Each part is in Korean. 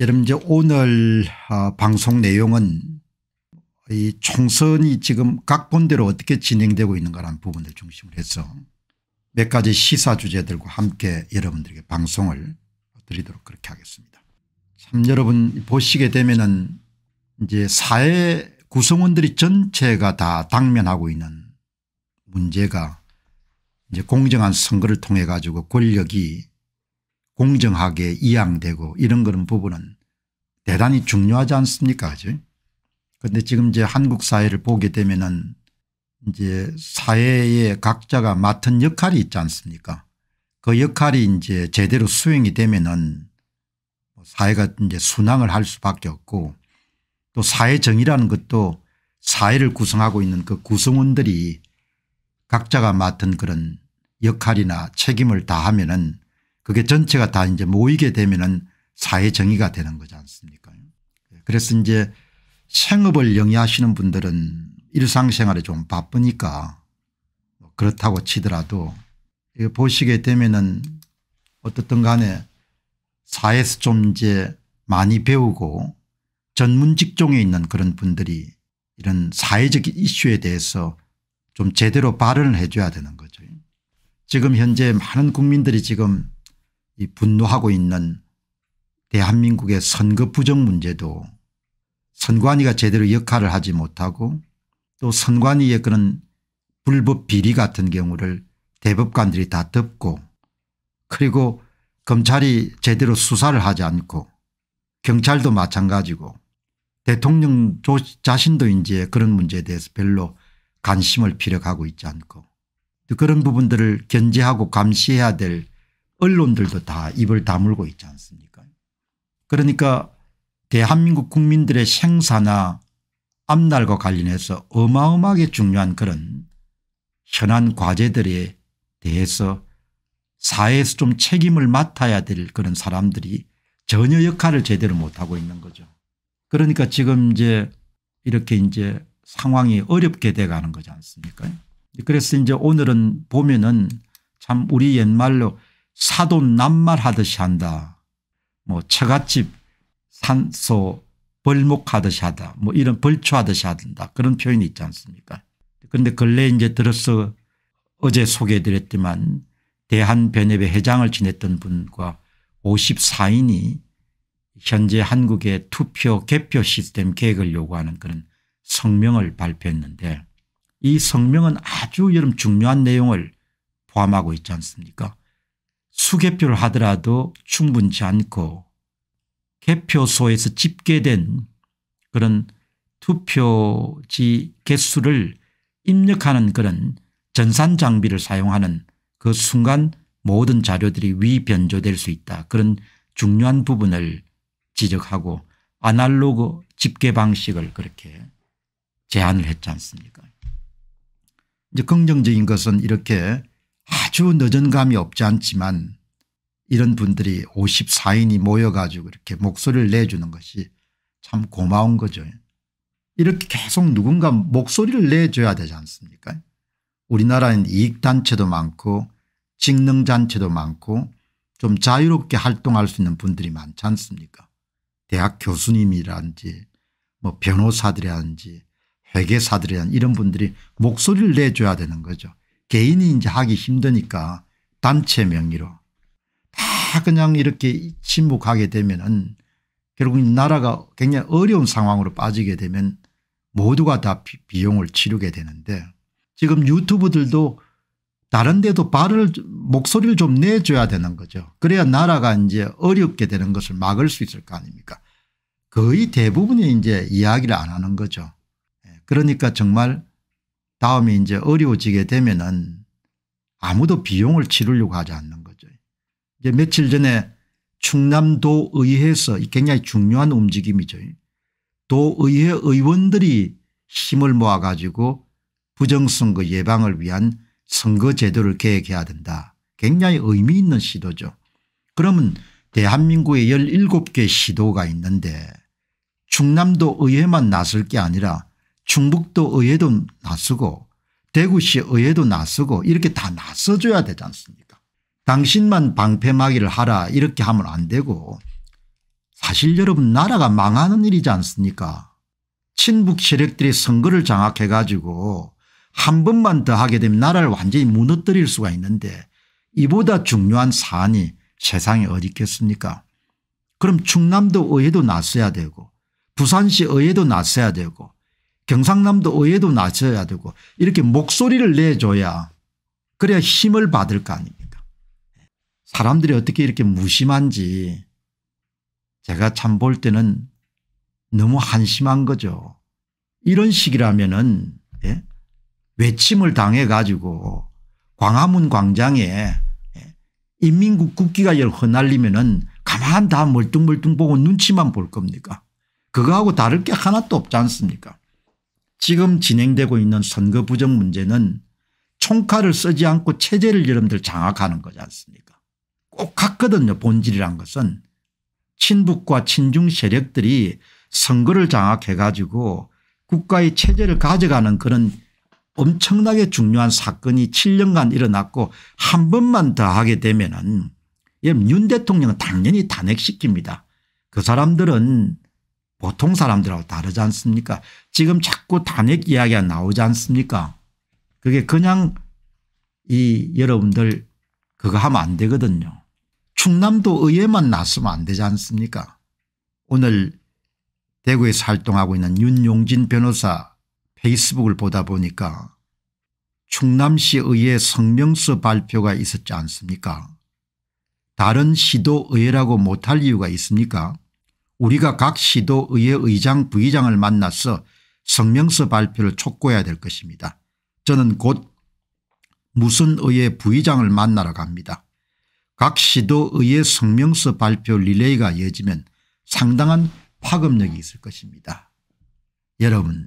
여러분 이제 오늘 아, 방송 내용은 이 총선이 지금 각 본대로 어떻게 진행되고 있는가라는 부분을 중심으로 해서 몇 가지 시사 주제들과 함께 여러분들에게 방송을 드리도록 그렇게 하겠습니다. 참 여러분 보시게 되면은 이제 사회 구성원들이 전체가 다 당면하고 있는 문제가 이제 공정한 선거를 통해 가지고 권력이 공정하게 이양되고 이런 그런 부분은 대단히 중요하지 않습니까 그죠 그데 지금 이제 한국 사회를 보게 되면은 이제 사회에 각자가 맡은 역할이 있지 않습니까 그 역할이 이제 제대로 수행이 되면은 뭐 사회가 이제 순항을 할 수밖에 없고 또 사회정의라는 것도 사회를 구성하고 있는 그 구성원들이 각자가 맡은 그런 역할이나 책임을 다하면은 그게 전체가 다 이제 모이게 되면은 사회 정의가 되는 거지 않습니까 그래서 이제 생업을 영위하시는 분들은 일상생활에 좀 바쁘니까 그렇다고 치더라도 보시게 되면은 어떻든 간에 사회에서 좀 이제 많이 배우고 전문 직종에 있는 그런 분들이 이런 사회적 이슈에 대해서 좀 제대로 발언을 해 줘야 되는 거죠. 지금 현재 많은 국민들이 지금 이 분노하고 있는 대한민국의 선거 부정 문제도 선관위가 제대로 역할을 하지 못하고 또 선관위의 그런 불법 비리 같은 경우를 대법관들이 다 덮고 그리고 검찰이 제대로 수사를 하지 않고 경찰도 마찬가지고 대통령 자신도 이제 그런 문제에 대해서 별로 관심을 피력하고 있지 않고 그런 부분들을 견제하고 감시해야 될 언론들도 다 입을 다물고 있지 않습니까 그러니까 대한민국 국민들의 생사나 앞날과 관련해서 어마어마하게 중요한 그런 현안 과제들에 대해서 사회에서 좀 책임을 맡아야 될 그런 사람들이 전혀 역할을 제대로 못하고 있는 거죠. 그러니까 지금 이제 이렇게 이제 상황이 어렵게 돼 가는 거지 않습니까 그래서 이제 오늘은 보면은 참 우리 옛말로 사돈 낱말하듯이 한다. 뭐 처갓집 산소 벌목하듯이 하다. 뭐 이런 벌초하듯이 한다. 그런 표현이 있지 않습니까 그런데 근래 이제 들어서 어제 소개해 드렸지만 대한변협의 회장을 지냈던 분과 54인이 현재 한국의 투표 개표 시스템 계획을 요구하는 그런 성명을 발표했는데 이 성명은 아주 여름 중요한 내용을 포함하고 있지 않습니까 수개표를 하더라도 충분치 않고 개표소에서 집계된 그런 투표지 개수를 입력하는 그런 전산 장비를 사용하는 그 순간 모든 자료들이 위변조될 수 있다. 그런 중요한 부분을 지적하고 아날로그 집계 방식을 그렇게 제안을 했지 않습니까 이제 긍정적인 것은 이렇게 아주 늦은 감이 없지 않지만 이런 분들이 54인이 모여 가지고 이렇게 목소리를 내주는 것이 참 고마운 거죠. 이렇게 계속 누군가 목소리를 내줘야 되지 않습니까 우리나라엔 이익단체도 많고 직능단체도 많고 좀 자유롭게 활동할 수 있는 분들이 많지 않습니까 대학 교수님이라든지 뭐 변호사들이라든지 회계사들이라든지 이런 분들이 목소리를 내줘야 되는 거죠. 개인이 이제 하기 힘드니까 단체 명의로 다 그냥 이렇게 침묵하게 되면은 결국 나라가 굉장히 어려운 상황으로 빠지게 되면 모두가 다 비용을 치르게 되는데 지금 유튜브들도 다른 데도 발을 목소리를 좀 내줘야 되는 거죠. 그래야 나라가 이제 어렵게 되는 것을 막을 수 있을 거 아닙니까 거의 대부분이 이제 이야기를 안 하는 거죠. 예, 그러니까 정말 다음에 이제 어려워지게 되면은 아무도 비용을 치르려고 하지 않는 거죠. 이제 며칠 전에 충남도의회에서 굉장히 중요한 움직임이죠. 도의회 의원들이 힘을 모아 가지고 부정선거 예방을 위한 선거 제도를 계획해야 된다. 굉장히 의미 있는 시도죠. 그러면 대한민국에 17개 시도가 있는데 충남도 의회만 나설 게 아니라 충북도 의회도 나서고 대구시 의회도 나서고 이렇게 다 나서줘야 되지 않습니까 당신만 방패막이를 하라 이렇게 하면 안 되고 사실 여러분 나라가 망하는 일이지 않습니까 친북 세력들이 선거를 장악해 가지고 한 번만 더 하게 되면 나라를 완전히 무너뜨릴 수가 있는데 이보다 중요한 사안이 세상에 어디 있겠습니까 그럼 충남도 의회도 나서야 되고 부산시 의회도 나서야 되고 경상남도 의회도 낮춰야 되고 이렇게 목소리를 내줘야 그래야 힘을 받을 거 아닙니까 사람들이 어떻게 이렇게 무심한지 제가 참 볼 때는 너무 한심한 거죠. 이런 식이라면 은 예? 외침을 당해 가지고 광화문 광장에 예? 인민국 국기가 흩날리면 은 가만 다 멀뚱멀뚱 보고 눈치만 볼 겁니까 그거하고 다를 게 하나도 없지 않습니까 지금 진행되고 있는 선거 부정 문제는 총칼을 쓰지 않고 체제를 여러분들 장악하는 거지 않습니까 꼭 같거든요 본질이란 것은 친북과 친중 세력들이 선거를 장악해 가지고 국가의 체제를 가져가는 그런 엄청나게 중요한 사건이 7년간 일어났고 한 번만 더 하게 되면 은윤 대통령은 당연히 단핵시킵니다. 그 사람들은 보통 사람들하고 다르지 않습니까 지금 자꾸 단핵 이야기가 나오지 않습니까 그게 그냥 이 여러분들 그거 하면 안 되거든요. 충남도 의회만 났으면 안 되지 않습니까 오늘 대구에서 활동하고 있는 윤용진 변호사 페이스북을 보다 보니까 충남시 의회 성명서 발표가 있었지 않습니까 다른 시도 의회라고 못할 이유가 있습니까 우리가 각 시도의회 의장 부의장을 만나서 성명서 발표를 촉구해야 될 것입니다. 저는 곧 무슨 의회 부의장을 만나러 갑니다. 각 시도의회 성명서 발표 릴레이가 이어지면 상당한 파급력이 있을 것입니다. 여러분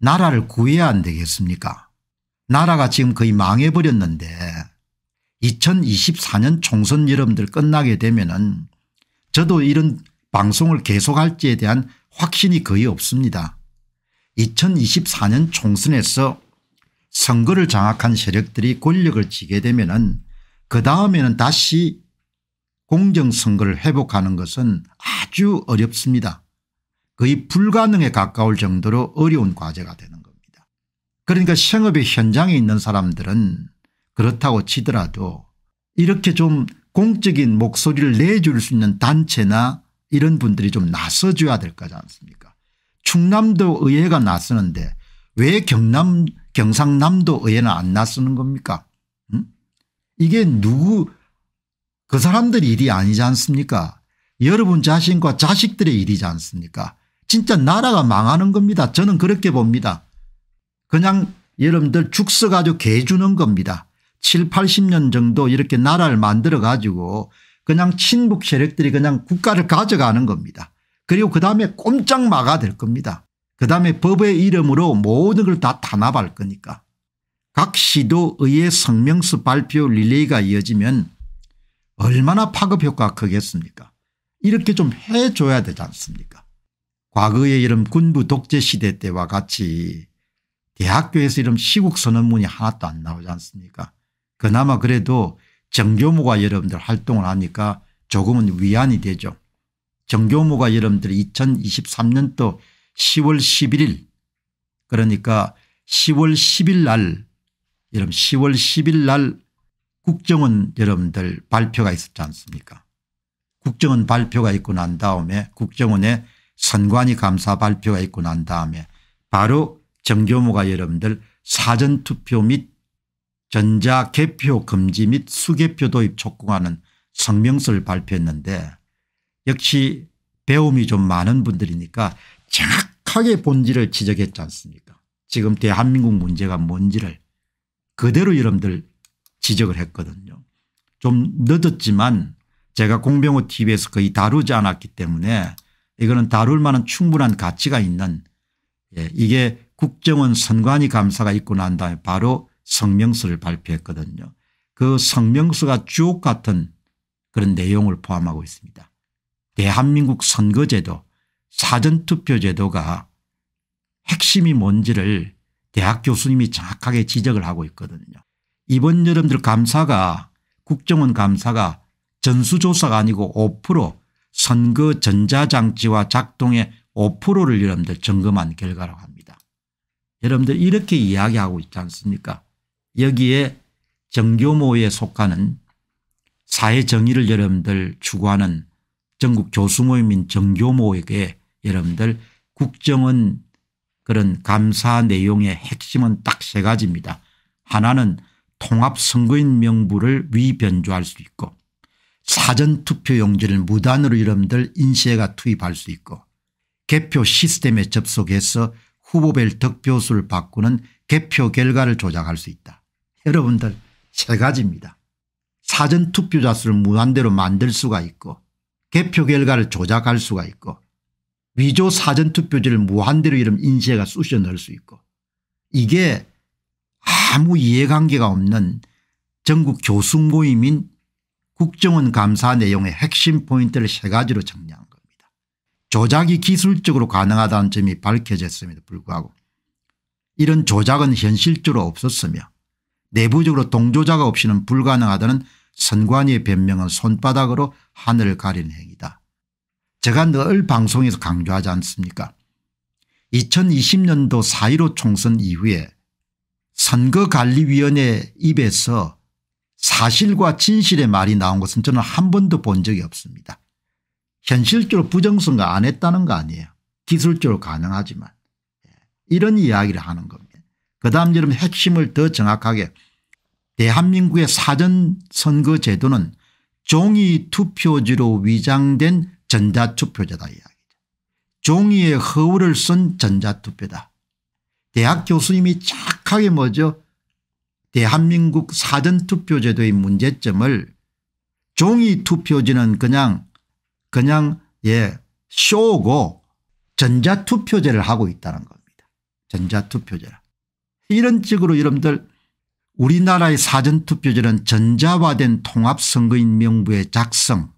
나라를 구해야 안 되겠습니까 나라가 지금 거의 망해버렸는데 2024년 총선 여러분들 끝나게 되면 은 저도 이런 방송을 계속할지에 대한 확신이 거의 없습니다. 2024년 총선에서 선거를 장악한 세력들이 권력을 지게 되면 은그 다음에는 다시 공정선거를 회복하는 것은 아주 어렵습니다. 거의 불가능에 가까울 정도로 어려운 과제가 되는 겁니다. 그러니까 생업의 현장에 있는 사람들은 그렇다고 치더라도 이렇게 좀 공적인 목소리를 내줄 수 있는 단체나 이런 분들이 좀 나서줘야 될 거지 않습니까 충남도 의회가 나서는데 왜 경남 경상남도 의회는 안 나서는 겁니까 음? 이게 누구 그 사람들 일이 아니지 않습니까 여러분 자신과 자식들의 일이지 않습니까 진짜 나라가 망하는 겁니다 저는 그렇게 봅니다 그냥 여러분들 죽서가지고 개 주는 겁니다 7, 80년 정도 이렇게 나라를 만들어 가지고 그냥 친북 세력들이 그냥 국가를 가져가는 겁니다. 그리고 그다음에 꼼짝 마가 될 겁니다. 그다음에 법의 이름으로 모든 걸 다 탄압할 거니까. 각 시도의회 성명서 발표 릴레이가 이어지면 얼마나 파급효과가 크겠습니까 이렇게 좀 해줘야 되지 않습니까 과거의 이름 군부 독재 시대 때와 같이 대학교에서 이런 시국 선언문이 하나도 안 나오지 않습니까 그나마 그래도 정교무가 여러분들 활동을 하니까 조금은 위안이 되죠. 정교무가 여러분들 2023년도 10월 11일 그러니까 10월 10일 날 여러분 10월 10일 날 국정원 여러분들 발표가 있었지 않습니까 국정원 발표가 있고 난 다음에 국정원의 선관위 감사 발표가 있고 난 다음에 바로 정교무가 여러분들 사전투표 및 전자 개표 금지 및 수개표 도입 촉구하는 성명서를 발표했는데 역시 배움이 좀 많은 분들이니까 정확하게 본질을 지적했지 않습니까 지금 대한민국 문제가 뭔지를 그대로 여러분들 지적을 했거든요. 좀 늦었지만 제가 공병호 tv에서 거의 다루지 않았기 때문에 이거는 다룰 만한 충분한 가치가 있는 예, 이게 국정원 선관위 감사가 있고 난 다음에 바로 성명서를 발표했거든요. 그 성명서가 주옥 같은 그런 내용을 포함하고 있습니다. 대한민국 선거제도 사전투표제도가 핵심이 뭔지를 대학 교수님이 정확하게 지적을 하고 있거든요. 이번 여러분들 감사가 국정원 감사가 전수조사가 아니고 5% 선거 전자장치와 작동의 5%를 여러분들 점검한 결과라고 합니다. 여러분들 이렇게 이야기하고 있지 않습니까 여기에 정교모에 속하는 사회 정의를 여러분들 추구하는 전국 교수모임인 정교모에게 여러분들 국정원 그런 감사 내용의 핵심은 딱 세 가지입니다. 하나는 통합선거인 명부를 위변조할 수 있고 사전투표용지를 무단으로 여러분들 인쇄가 투입할 수 있고 개표 시스템에 접속해서 후보별 득표수를 바꾸는 개표 결과를 조작할 수 있다. 여러분들 세 가지입니다. 사전투표자 수를 무한대로 만들 수가 있고 개표 결과를 조작할 수가 있고 위조 사전투표지를 무한대로 이름 인쇄가 쑤셔 넣을 수 있고 이게 아무 이해관계가 없는 전국 교수 모임인 국정원 감사 내용의 핵심 포인트를 세 가지로 정리한 겁니다. 조작이 기술적으로 가능하다는 점이 밝혀졌음에도 불구하고 이런 조작은 현실적으로 없었으며 내부적으로 동조자가 없이는 불가능하다는 선관위의 변명은 손바닥으로 하늘을 가리는 행위다. 제가 늘 방송에서 강조하지 않습니까 2020년도 4.15 총선 이후에 선거관리위원회 입에서 사실과 진실의 말이 나온 것은 저는 한 번도 본 적이 없습니다. 현실적으로 부정선거 안 했다는 거 아니에요. 기술적으로 가능하지만 예. 이런 이야기를 하는 겁니다. 그다음 여러분 핵심을 더 정확하게 대한민국의 사전선거 제도는 종이 투표지로 위장된 전자투표제다 이야기죠. 종이에 허울을 쓴 전자투표다. 대학 교수님이 착하게 뭐죠 대한민국 사전투표제도의 문제점을 종이 투표지는 그냥 그냥 예 쇼고 전자투표제를 하고 있다는 겁니다. 전자투표제라. 이런 식으로 여러분들 우리나라의 사전투표제는 전자화된 통합선거인 명부의 작성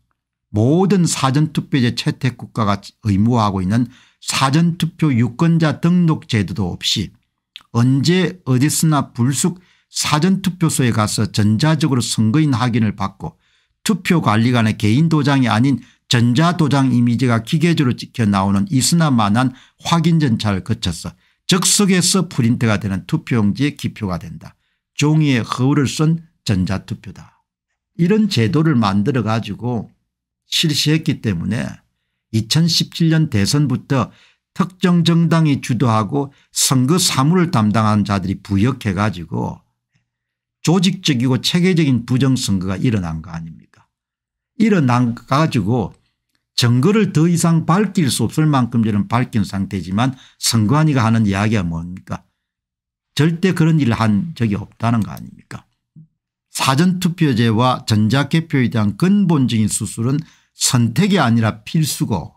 모든 사전투표제 채택국가가 의무화하고 있는 사전투표 유권자 등록 제도도 없이 언제 어디서나 불쑥 사전투표소에 가서 전자적으로 선거인 확인을 받고 투표관리관의 개인 도장이 아닌 전자도장 이미지가 기계적으로 찍혀 나오는 이스나만한 확인 전차를 거쳐서 즉석에서 프린트가 되는 투표용지의 기표가 된다. 종이에 허울을 쓴 전자투표다. 이런 제도를 만들어 가지고 실시했기 때문에 2017년 대선부터 특정 정당이 주도하고 선거 사무를 담당하는 자들이 부역해 가지고 조직적이고 체계적인 부정선거가 일어난 거 아닙니까 일어난 가지고 증거를 더 이상 밝힐 수 없을 만큼 저는 밝힌 상태지만 선관위가 하는 이야기가 뭡니까 절대 그런 일을 한 적이 없다는 거 아닙니까 사전투표제와 전자개표에 대한 근본적인 수술은 선택이 아니라 필수고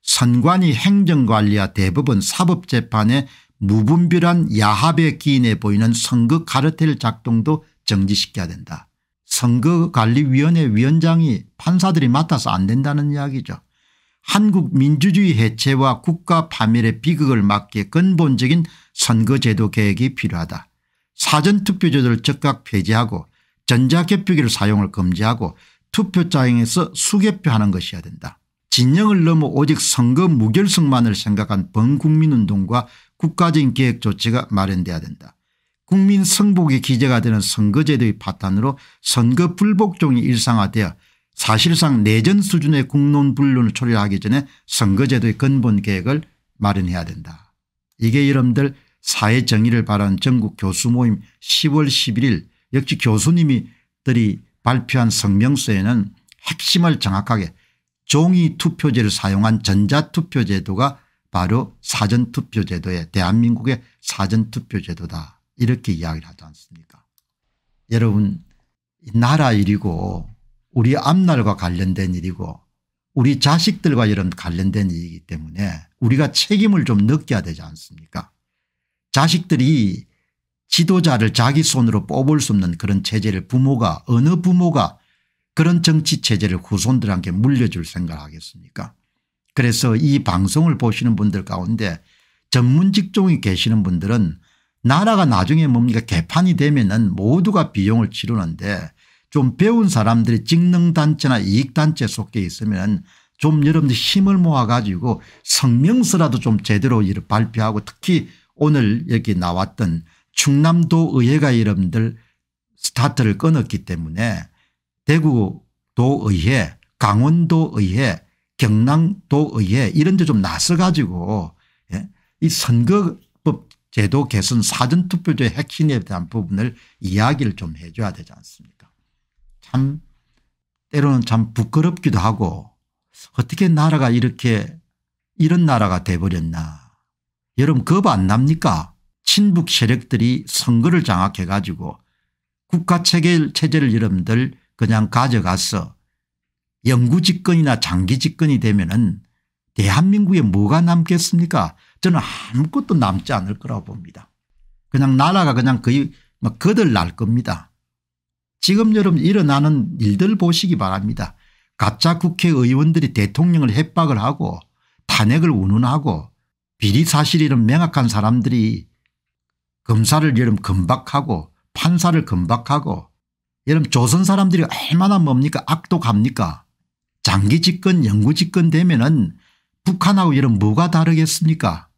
선관위 행정관리와 대법원 사법재판의 무분별한 야합에 기인해 보이는 선거 카르텔 작동도 정지시켜야 된다. 선거관리위원회 위원장이 판사들이 맡아서 안 된다는 이야기죠. 한국 민주주의 해체와 국가 파멸의 비극을 막기에 근본적인 선거제도 개혁이 필요하다. 사전투표제도를 적각 폐지하고 전자개표기를 사용을 금지하고 투표장에서 수개표하는 것이어야 된다. 진영을 넘어 오직 선거 무결성만을 생각한 범국민운동과 국가적인 계획 조치가 마련돼야 된다. 국민 성복의 기재가 되는 선거제도의 파탄으로 선거 불복종이 일상화되어 사실상 내전 수준의 국론분론을 초래하기 전에 선거제도의 근본 계획을 마련해야 된다. 이게 여러분들 사회 정의를 바라는 전국 교수 모임 10월 11일 역시 교수님들이 발표한 성명서에는 핵심을 정확하게 종이 투표제를 사용한 전자투표제도가 바로 사전투표제도의 대한민국의 사전투표제도다. 이렇게 이야기를 하지 않습니까 여러분 나라 일이고 우리 앞날과 관련된 일이고 우리 자식들과 이런 관련된 일이기 때문에 우리가 책임을 좀 느껴야 되지 않습니까 자식들이 지도자를 자기 손으로 뽑을 수 없는 그런 체제를 부모가 어느 부모가 그런 정치 체제를 후손들한테 물려줄 생각을 하겠습니까 그래서 이 방송을 보시는 분들 가운데 전문 직종이 계시는 분들은 나라가 나중에 뭡니까 개판이 되면은 모두가 비용을 치르는데 좀 배운 사람들이 직능단체나 이익단체 속에 있으면 좀 여러분들 힘을 모아 가지고 성명서라도 좀 제대로 발표하고 특히 오늘 여기 나왔던 충남도 의회가 여러분들 스타트를 끊었기 때문에 대구도 의회 강원도 의회 경남도 의회 이런 데 좀 나서 가지고 예, 이 선거 제도 개선 사전투표제 핵심에 대한 부분을 이야기를 좀해 줘야 되지 않습니까 참 때로는 참 부끄럽기도 하고 어떻게 나라가 이렇게 이런 나라가 돼버렸나 여러분 겁 안 납니까 친북 세력들이 선거를 장악해 가지고 국가체제를 여러분들 그냥 가져가서 영구집권이나 장기집권이 되면 은 대한민국에 뭐가 남겠습니까 저는 아무것도 남지 않을 거라고 봅니다. 그냥 나라가 그냥 거의 막 거들 날 겁니다. 지금 여러분 일어나는 일들 보시기 바랍니다. 가짜 국회의원들이 대통령을 협박을 하고 탄핵을 운운하고 비리 사실이란 명확한 사람들이 검사를 여름 금박하고 판사를 금박하고 여름 조선 사람들이 얼마나 뭡니까 악독합니까 장기 집권 영구 집권 되면은 북한하고 여름 뭐가 다르겠습니까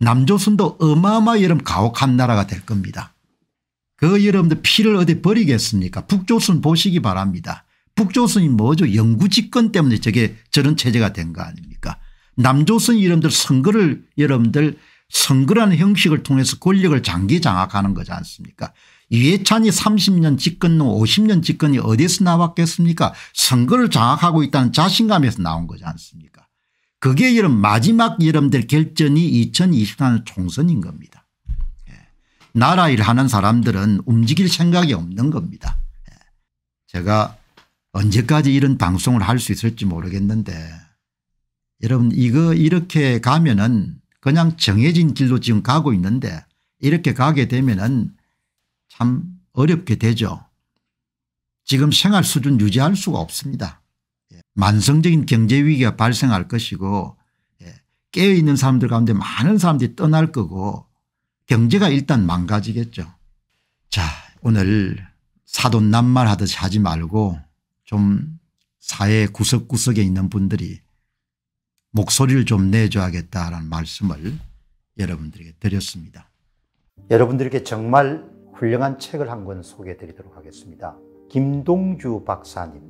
남조선도 어마어마 여름 가혹한 나라가 될 겁니다. 그 여러분들 피를 어디 버리겠습니까 북조선 보시기 바랍니다. 북조선이 뭐죠 영구집권 때문에 저게 저런 체제가 된 거 아닙니까 남조선 여러들 선거를 여러분들 선거라는 형식을 통해서 권력을 장기 장악하는 거지 않습니까 이해찬이 30년 집권 후 50년 집권이 어디서 나왔겠습니까 선거를 장악하고 있다는 자신감에서 나온 거지 않습니까 그게 이런 마지막 여름 들 결전이 2024년 총선인 겁니다. 예. 나라일 하는 사람들은 움직일 생각이 없는 겁니다. 예. 제가 언제까지 이런 방송을 할 수 있을지 모르겠는데 여러분 이거 이렇게 가면은 그냥 정해진 길로 지금 가고 있는데 이렇게 가게 되면은 참 어렵게 되죠. 지금 생활 수준 유지할 수가 없습니다. 만성적인 경제 위기가 발생할 것이고 예, 깨어있는 사람들 가운데 많은 사람들이 떠날 거고 경제가 일단 망가지겠죠. 자 오늘 사돈 낱말 하듯이 하지 말고 좀 사회 구석구석에 있는 분들이 목소리를 좀 내줘야겠다라는 말씀을 여러분들에게 드렸습니다. 여러분들에게 정말 훌륭한 책을 한 권 소개해 드리도록 하겠습니다. 김동주 박사님